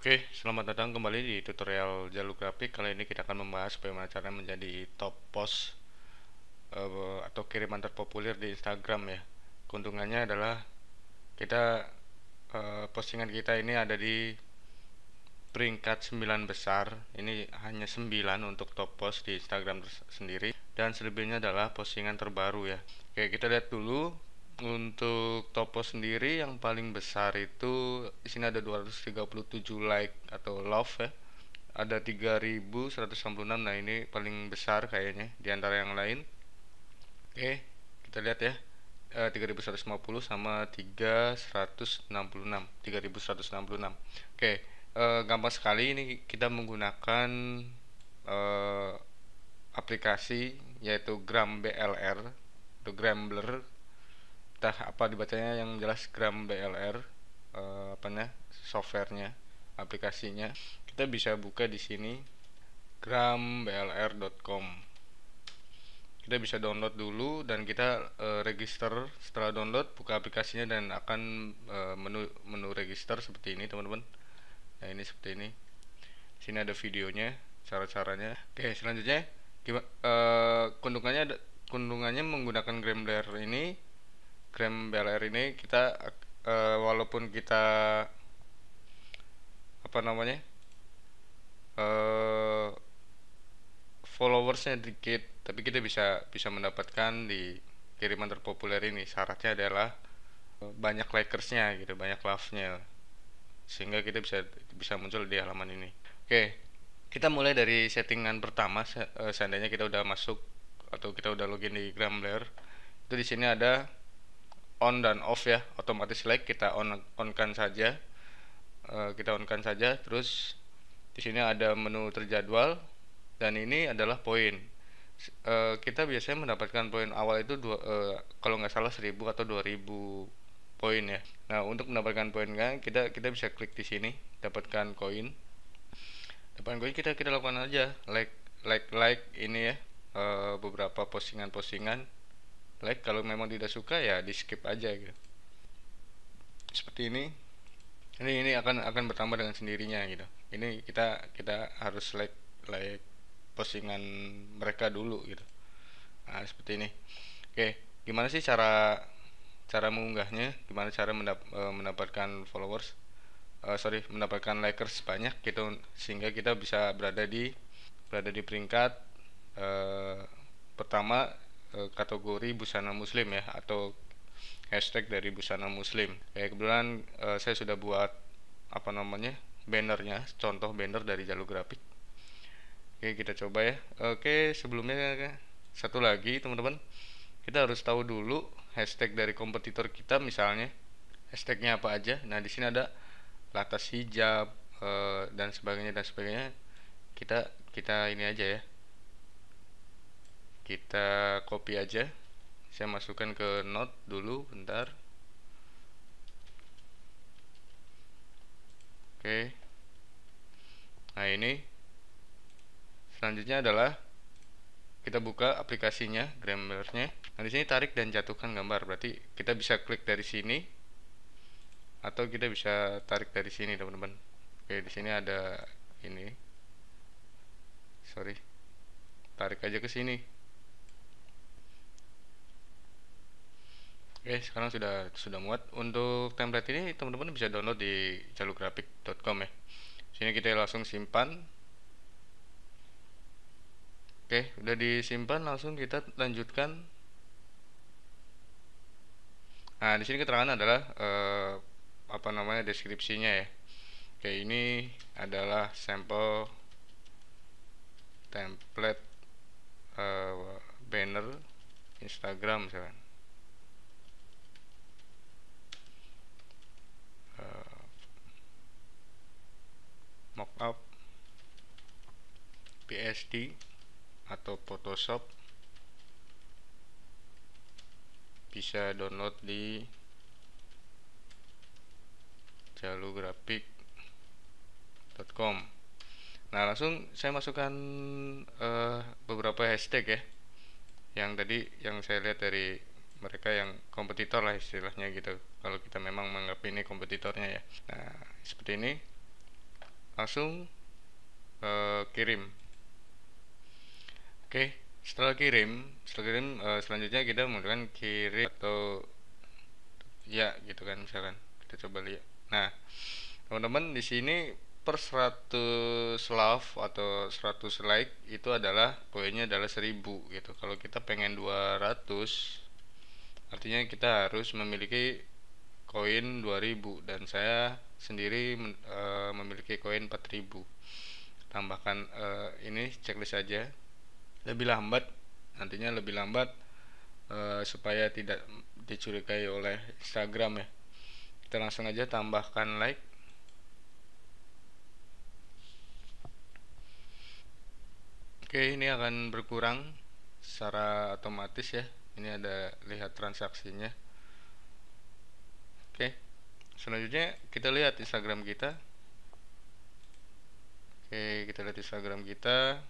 Oke, selamat datang kembali di tutorial jalur grafik. Kali ini kita akan membahas bagaimana cara menjadi top post uh, atau kiriman terpopuler di Instagram ya. Keuntungannya adalah kita uh, postingan kita ini ada di peringkat 9 besar. Ini hanya 9 untuk top post di Instagram sendiri dan selebihnya adalah postingan terbaru ya. Oke, kita lihat dulu untuk Topo sendiri yang paling besar itu di sini ada 237 like atau love ya. Ada 3166. Nah, ini paling besar kayaknya di antara yang lain. Oke, kita lihat ya. E, eh, 3150 sama 3166. 3166. Oke, e, gampang sekali ini kita menggunakan e, aplikasi yaitu Gram BLR atau Grambler entah apa dibacanya yang jelas gram BLR uh, eh, apanya softwarenya aplikasinya kita bisa buka di sini gramblr.com kita bisa download dulu dan kita e, register setelah download buka aplikasinya dan akan e, menu menu register seperti ini teman-teman nah ini seperti ini sini ada videonya cara-caranya oke selanjutnya e, kunjungannya kunjungannya menggunakan Gramblr ini krem BLR ini kita uh, walaupun kita apa namanya uh, followersnya dikit tapi kita bisa bisa mendapatkan di kiriman terpopuler ini syaratnya adalah banyak likersnya gitu banyak love nya sehingga kita bisa bisa muncul di halaman ini oke kita mulai dari settingan pertama eh, seandainya kita udah masuk atau kita udah login di Gramblr itu di sini ada on dan off ya otomatis like kita on onkan saja e, kita onkan saja terus di sini ada menu terjadwal dan ini adalah poin e, kita biasanya mendapatkan poin awal itu dua, e, kalau nggak salah 1000 atau 2000 poin ya nah untuk mendapatkan poin kan, kita kita bisa klik di sini dapatkan koin depan koin kita kita lakukan aja like like like ini ya e, beberapa postingan-postingan like kalau memang tidak suka ya di skip aja gitu seperti ini ini ini akan akan bertambah dengan sendirinya gitu ini kita kita harus like like postingan mereka dulu gitu nah, seperti ini oke gimana sih cara cara mengunggahnya gimana cara mendap e, mendapatkan followers uh, sorry mendapatkan likers banyak gitu sehingga kita bisa berada di berada di peringkat uh, pertama Eh, kategori busana muslim ya atau hashtag dari busana muslim ya kebetulan e, saya sudah buat apa namanya bannernya contoh banner dari jalur grafik oke kita coba ya oke sebelumnya satu lagi teman-teman kita harus tahu dulu hashtag dari kompetitor kita misalnya hashtagnya apa aja nah di sini ada latas hijab e, dan sebagainya dan sebagainya kita kita ini aja ya kita copy aja saya masukkan ke note dulu bentar oke nah ini selanjutnya adalah kita buka aplikasinya Grammarnya nah di sini tarik dan jatuhkan gambar berarti kita bisa klik dari sini atau kita bisa tarik dari sini teman-teman oke di sini ada ini sorry tarik aja ke sini Oke, sekarang sudah sudah muat. Untuk template ini teman-teman bisa download di jalurgrafik.com ya. Sini kita langsung simpan. Oke, sudah disimpan langsung kita lanjutkan. Nah, di sini keterangan adalah eh, apa namanya deskripsinya ya. Oke, ini adalah sampel template eh, banner Instagram misalkan SD atau Photoshop bisa download di jalugrafik.com nah langsung saya masukkan uh, beberapa hashtag ya yang tadi yang saya lihat dari mereka yang kompetitor lah istilahnya gitu kalau kita memang menganggap ini kompetitornya ya nah seperti ini langsung uh, kirim Oke, setelah kirim, setelah kirim uh, selanjutnya kita menggunakan kirim atau ya gitu kan misalkan kita coba lihat. Nah, teman-teman di sini per 100 love atau 100 like itu adalah koinnya adalah 1000 gitu. Kalau kita pengen 200 artinya kita harus memiliki koin 2000 dan saya sendiri uh, memiliki koin 4000. Tambahkan uh, ini checklist saja lebih lambat nantinya lebih lambat e, supaya tidak dicurigai oleh Instagram ya kita langsung aja tambahkan like oke ini akan berkurang secara otomatis ya ini ada lihat transaksinya oke selanjutnya kita lihat Instagram kita oke kita lihat Instagram kita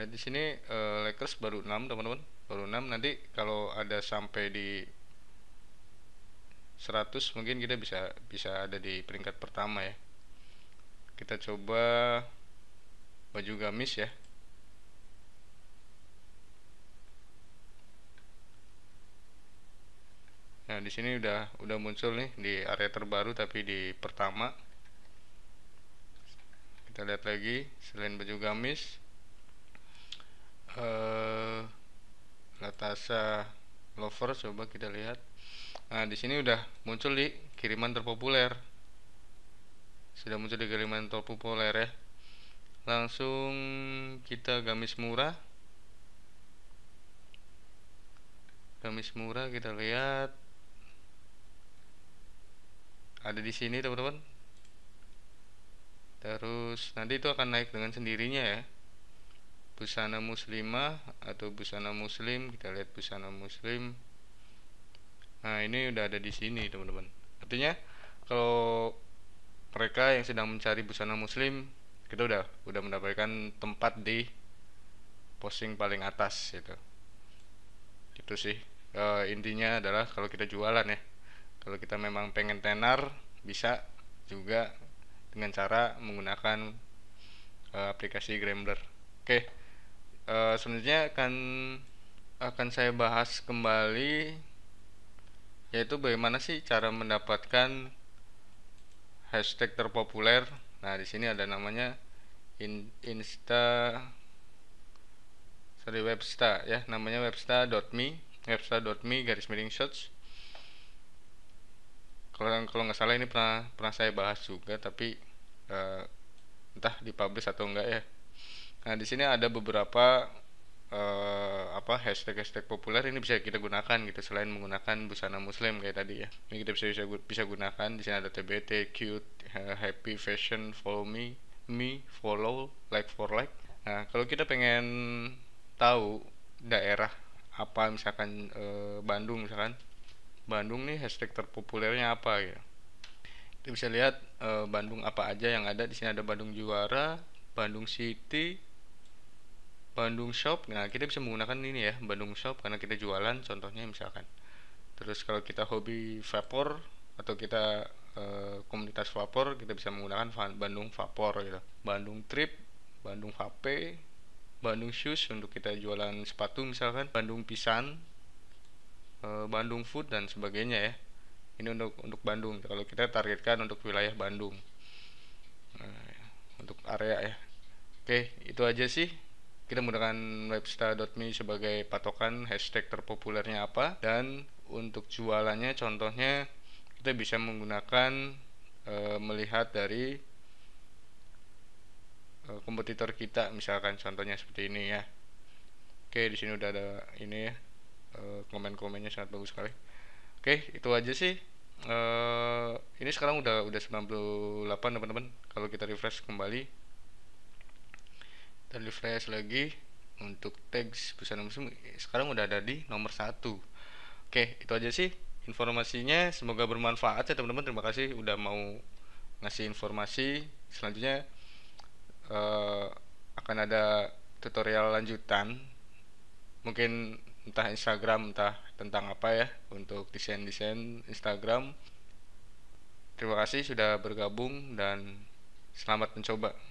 lihat nah, di sini uh, Lakers baru 6 teman-teman baru 6 nanti kalau ada sampai di 100 mungkin kita bisa bisa ada di peringkat pertama ya kita coba baju gamis ya Nah, di sini udah udah muncul nih di area terbaru tapi di pertama. Kita lihat lagi selain baju gamis uh, eh, Latasa Lover coba kita lihat nah di sini udah muncul di kiriman terpopuler sudah muncul di kiriman terpopuler ya langsung kita gamis murah gamis murah kita lihat ada di sini teman-teman terus nanti itu akan naik dengan sendirinya ya busana muslimah atau busana muslim kita lihat busana muslim nah ini udah ada di sini teman-teman artinya kalau mereka yang sedang mencari busana muslim kita udah udah mendapatkan tempat di posting paling atas gitu itu sih e, intinya adalah kalau kita jualan ya kalau kita memang pengen tenar bisa juga dengan cara menggunakan e, aplikasi Grambler oke okay uh, eh, selanjutnya akan akan saya bahas kembali yaitu bagaimana sih cara mendapatkan hashtag terpopuler. Nah, di sini ada namanya in, Insta sorry Websta ya, namanya websta.me, websta.me garis miring shorts Kalau kalau nggak salah ini pernah pernah saya bahas juga tapi uh, entah dipublish atau enggak ya. Nah, di sini ada beberapa eh, apa hashtag-hashtag populer ini bisa kita gunakan gitu selain menggunakan busana muslim kayak tadi ya. Ini kita bisa bisa, bisa gunakan di sini ada TBT, cute, eh, happy, fashion, follow me, me, follow, like for like. Nah, kalau kita pengen tahu daerah apa misalkan e, Bandung misalkan Bandung nih hashtag terpopulernya apa ya kita bisa lihat e, Bandung apa aja yang ada di sini ada Bandung Juara Bandung City Bandung Shop nah kita bisa menggunakan ini ya Bandung Shop karena kita jualan contohnya misalkan terus kalau kita hobi vapor atau kita e, komunitas vapor kita bisa menggunakan Bandung Vapor gitu Bandung Trip Bandung HP Bandung Shoes untuk kita jualan sepatu misalkan Bandung Pisan e, eh, Bandung Food dan sebagainya ya ini untuk untuk Bandung kalau kita targetkan untuk wilayah Bandung nah, ya, untuk area ya oke itu aja sih kita menggunakan websta.me sebagai patokan hashtag terpopulernya apa dan untuk jualannya contohnya kita bisa menggunakan e, melihat dari e, kompetitor kita misalkan contohnya seperti ini ya. Oke, di sini udah ada ini ya. E, komen-komennya sangat bagus sekali. Oke, itu aja sih e, ini sekarang udah udah 98 teman-teman kalau kita refresh kembali dan refresh lagi untuk tags busana musim sekarang udah ada di nomor satu oke itu aja sih informasinya semoga bermanfaat ya teman-teman terima kasih udah mau ngasih informasi selanjutnya uh, akan ada tutorial lanjutan mungkin entah Instagram entah tentang apa ya untuk desain-desain Instagram terima kasih sudah bergabung dan selamat mencoba